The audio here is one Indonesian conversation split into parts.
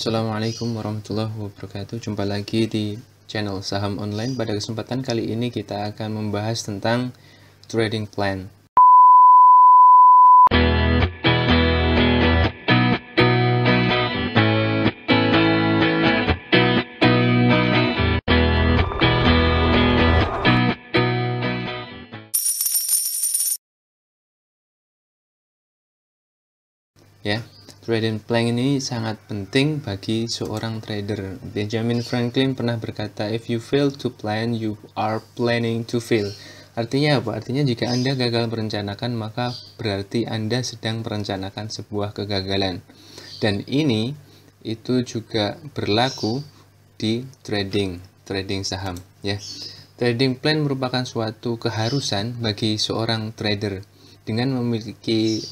Assalamualaikum warahmatullahi wabarakatuh Jumpa lagi di channel Saham Online Pada kesempatan kali ini kita akan membahas tentang trading plan Ya, Trading plan ini sangat penting bagi seorang trader. Benjamin Franklin pernah berkata, if you fail to plan, you are planning to fail. Artinya apa? Artinya jika Anda gagal merencanakan, maka berarti Anda sedang merencanakan sebuah kegagalan. Dan ini itu juga berlaku di trading, trading saham, ya. Trading plan merupakan suatu keharusan bagi seorang trader dengan memiliki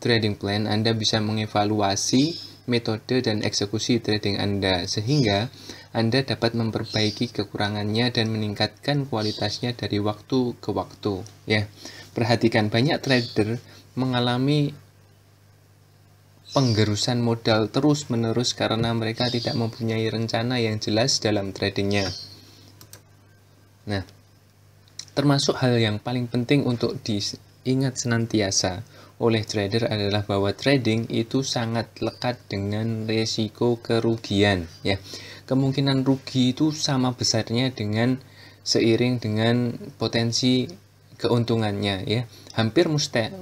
trading plan, Anda bisa mengevaluasi metode dan eksekusi trading Anda sehingga Anda dapat memperbaiki kekurangannya dan meningkatkan kualitasnya dari waktu ke waktu. Ya, perhatikan banyak trader mengalami penggerusan modal terus-menerus karena mereka tidak mempunyai rencana yang jelas dalam tradingnya. Nah, termasuk hal yang paling penting untuk diingat senantiasa oleh trader adalah bahwa trading itu sangat lekat dengan resiko kerugian ya. Kemungkinan rugi itu sama besarnya dengan seiring dengan potensi keuntungannya ya. Hampir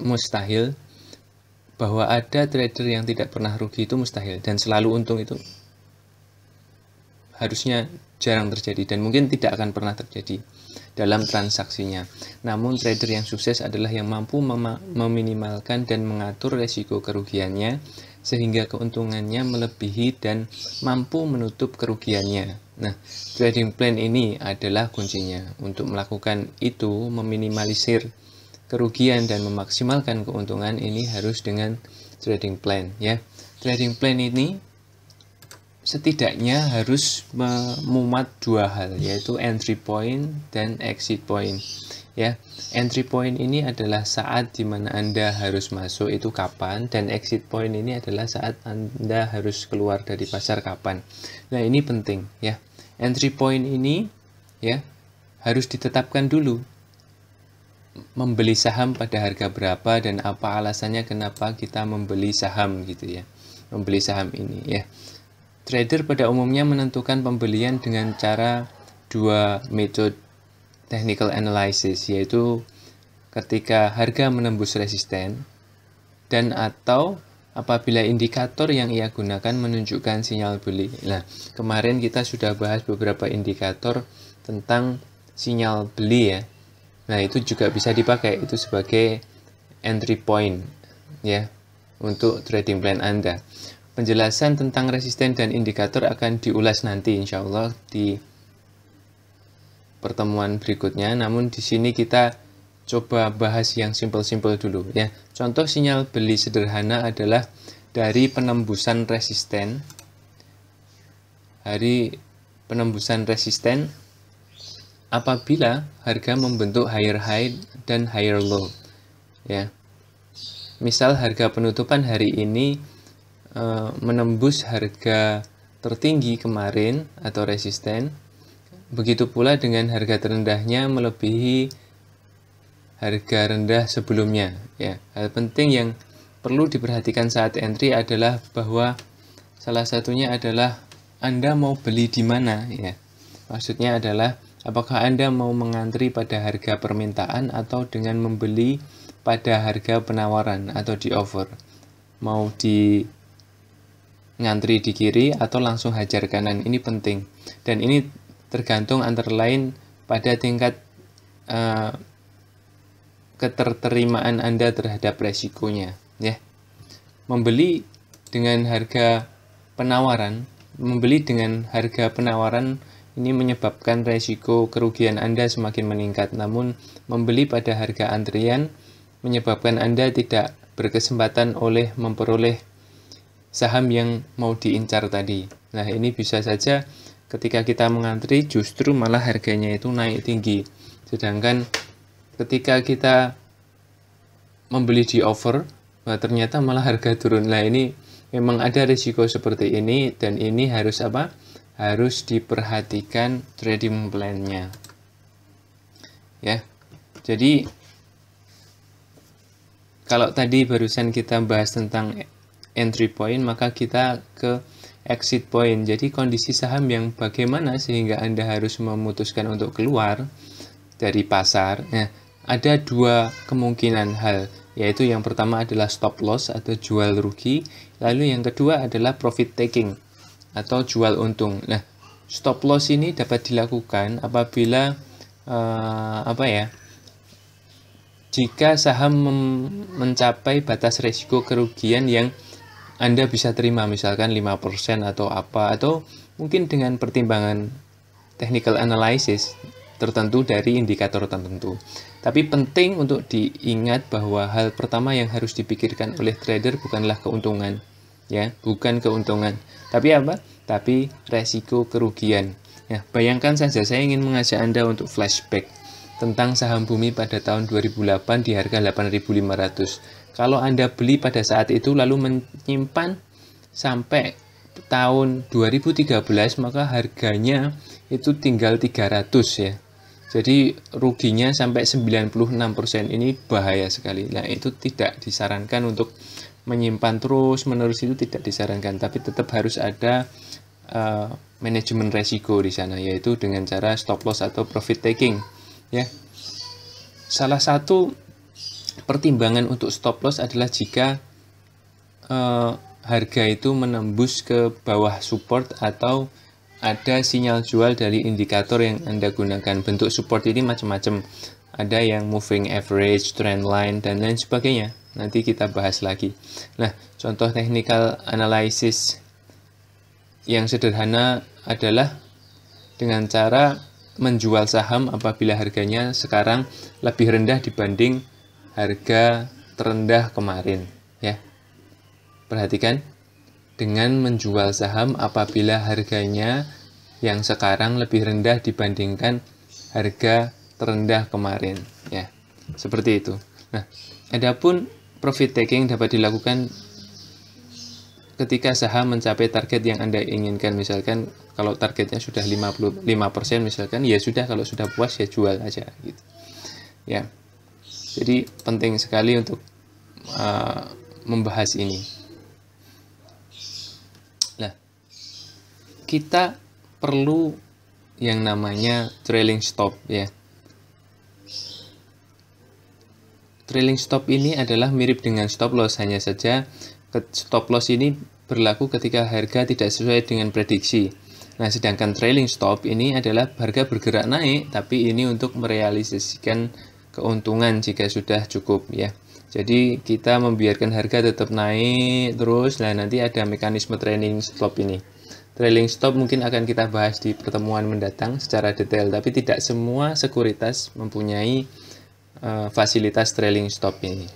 mustahil bahwa ada trader yang tidak pernah rugi itu mustahil dan selalu untung itu harusnya jarang terjadi dan mungkin tidak akan pernah terjadi dalam transaksinya. Namun trader yang sukses adalah yang mampu mem meminimalkan dan mengatur resiko kerugiannya sehingga keuntungannya melebihi dan mampu menutup kerugiannya. Nah, trading plan ini adalah kuncinya untuk melakukan itu meminimalisir kerugian dan memaksimalkan keuntungan ini harus dengan trading plan ya. Trading plan ini setidaknya harus memuat dua hal yaitu entry point dan exit point ya entry point ini adalah saat dimana anda harus masuk itu kapan dan exit point ini adalah saat anda harus keluar dari pasar kapan nah ini penting ya entry point ini ya harus ditetapkan dulu membeli saham pada harga berapa dan apa alasannya kenapa kita membeli saham gitu ya membeli saham ini ya Trader pada umumnya menentukan pembelian dengan cara dua metode technical analysis yaitu ketika harga menembus resisten dan atau apabila indikator yang ia gunakan menunjukkan sinyal beli. Nah, kemarin kita sudah bahas beberapa indikator tentang sinyal beli ya. Nah, itu juga bisa dipakai itu sebagai entry point ya untuk trading plan Anda penjelasan tentang resisten dan indikator akan diulas nanti insya Allah di pertemuan berikutnya. Namun di sini kita coba bahas yang simpel-simpel dulu ya. Contoh sinyal beli sederhana adalah dari penembusan resisten hari penembusan resisten apabila harga membentuk higher high dan higher low ya. Misal harga penutupan hari ini Eh, menembus harga tertinggi kemarin atau resisten. Begitu pula dengan harga terendahnya melebihi harga rendah sebelumnya. Ya, hal penting yang perlu diperhatikan saat entry adalah bahwa salah satunya adalah Anda mau beli di mana ya. Maksudnya adalah apakah Anda mau mengantri pada harga permintaan atau dengan membeli pada harga penawaran atau di offer. Mau di ngantri di kiri atau langsung hajar kanan ini penting dan ini tergantung antara lain pada tingkat uh, keterterimaan Anda terhadap resikonya ya membeli dengan harga penawaran membeli dengan harga penawaran ini menyebabkan resiko kerugian Anda semakin meningkat namun membeli pada harga antrian menyebabkan Anda tidak berkesempatan oleh memperoleh saham yang mau diincar tadi. Nah, ini bisa saja ketika kita mengantri justru malah harganya itu naik tinggi. Sedangkan ketika kita membeli di offer, nah ternyata malah harga turun. Nah, ini memang ada risiko seperti ini dan ini harus apa? Harus diperhatikan trading plan-nya. Ya. Jadi kalau tadi barusan kita bahas tentang entry point maka kita ke exit point jadi kondisi saham yang bagaimana sehingga anda harus memutuskan untuk keluar dari pasar nah ada dua kemungkinan hal yaitu yang pertama adalah stop loss atau jual rugi lalu yang kedua adalah profit taking atau jual untung nah stop loss ini dapat dilakukan apabila uh, apa ya jika saham mencapai batas risiko kerugian yang anda bisa terima misalkan 5% atau apa atau mungkin dengan pertimbangan technical analysis tertentu dari indikator tertentu. Tapi penting untuk diingat bahwa hal pertama yang harus dipikirkan oleh trader bukanlah keuntungan, ya, bukan keuntungan. Tapi apa? Tapi resiko kerugian. Ya, bayangkan saja saya ingin mengajak Anda untuk flashback tentang saham bumi pada tahun 2008 di harga 8.500. Kalau Anda beli pada saat itu lalu menyimpan sampai tahun 2013 maka harganya itu tinggal 300 ya. Jadi ruginya sampai 96% ini bahaya sekali. Nah, itu tidak disarankan untuk menyimpan terus menerus itu tidak disarankan, tapi tetap harus ada uh, manajemen resiko di sana yaitu dengan cara stop loss atau profit taking ya. Salah satu pertimbangan untuk stop loss adalah jika uh, harga itu menembus ke bawah support atau ada sinyal jual dari indikator yang Anda gunakan. Bentuk support ini macam-macam. Ada yang moving average, trend line, dan lain sebagainya. Nanti kita bahas lagi. Nah, contoh technical analysis yang sederhana adalah dengan cara menjual saham apabila harganya sekarang lebih rendah dibanding harga terendah kemarin ya. Perhatikan dengan menjual saham apabila harganya yang sekarang lebih rendah dibandingkan harga terendah kemarin ya. Seperti itu. Nah, adapun profit taking dapat dilakukan ketika saham mencapai target yang Anda inginkan misalkan kalau targetnya sudah 55% misalkan ya sudah kalau sudah puas ya jual aja gitu. Ya. Jadi penting sekali untuk uh, membahas ini. Nah, kita perlu yang namanya trailing stop ya. Trailing stop ini adalah mirip dengan stop loss hanya saja stop loss ini berlaku ketika harga tidak sesuai dengan prediksi. Nah, sedangkan trailing stop ini adalah harga bergerak naik tapi ini untuk merealisasikan keuntungan jika sudah cukup ya. Jadi kita membiarkan harga tetap naik terus, nah nanti ada mekanisme trailing stop ini. Trailing stop mungkin akan kita bahas di pertemuan mendatang secara detail, tapi tidak semua sekuritas mempunyai uh, fasilitas trailing stop ini.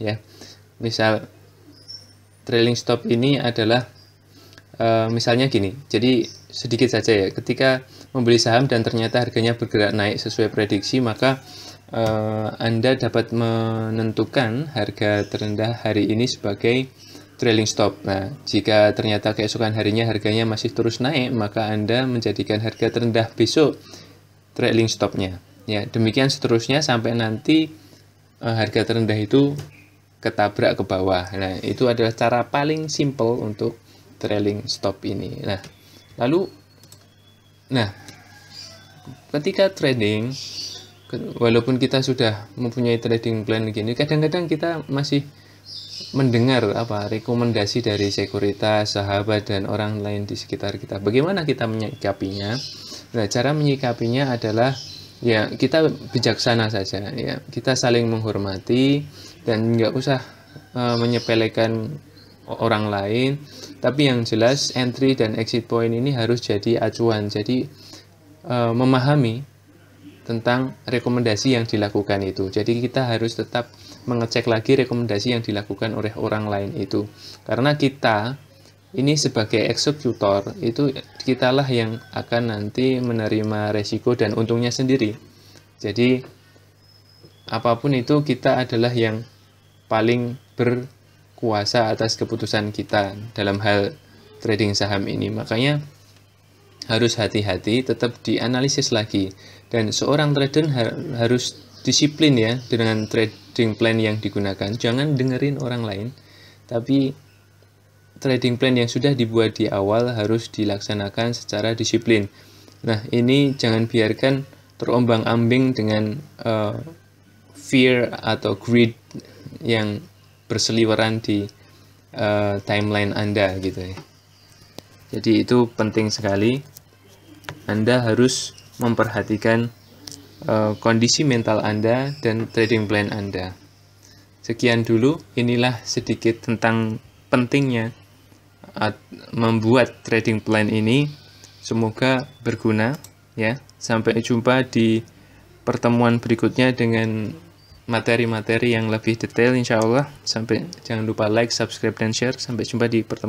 Ya, misal trailing stop ini adalah uh, misalnya gini. Jadi sedikit saja ya, ketika membeli saham dan ternyata harganya bergerak naik sesuai prediksi, maka uh, Anda dapat menentukan harga terendah hari ini sebagai trailing stop. Nah, jika ternyata keesokan harinya harganya masih terus naik, maka Anda menjadikan harga terendah besok trailing stopnya. Ya, demikian seterusnya sampai nanti uh, harga terendah itu ketabrak ke bawah. Nah, itu adalah cara paling simple untuk trailing stop ini. Nah, lalu nah ketika trading walaupun kita sudah mempunyai trading plan gini kadang-kadang kita masih mendengar apa rekomendasi dari sekuritas sahabat dan orang lain di sekitar kita bagaimana kita menyikapinya nah cara menyikapinya adalah ya kita bijaksana saja ya kita saling menghormati dan nggak usah uh, menyepelekan orang lain tapi yang jelas entry dan exit point ini harus jadi acuan jadi uh, memahami tentang rekomendasi yang dilakukan itu. Jadi kita harus tetap mengecek lagi rekomendasi yang dilakukan oleh orang lain itu. Karena kita ini sebagai eksekutor itu kitalah yang akan nanti menerima resiko dan untungnya sendiri. Jadi apapun itu kita adalah yang paling berkuasa atas keputusan kita dalam hal trading saham ini. Makanya harus hati-hati, tetap dianalisis lagi. Dan seorang trader har harus disiplin ya dengan trading plan yang digunakan. Jangan dengerin orang lain, tapi trading plan yang sudah dibuat di awal harus dilaksanakan secara disiplin. Nah, ini jangan biarkan terombang-ambing dengan uh, fear atau greed yang berseliweran di uh, timeline Anda gitu ya. Jadi itu penting sekali. Anda harus memperhatikan uh, kondisi mental Anda dan trading plan Anda. Sekian dulu, inilah sedikit tentang pentingnya membuat trading plan ini. Semoga berguna ya. Sampai jumpa di pertemuan berikutnya dengan materi-materi yang lebih detail insya Allah. Sampai jangan lupa like, subscribe, dan share. Sampai jumpa di pertemuan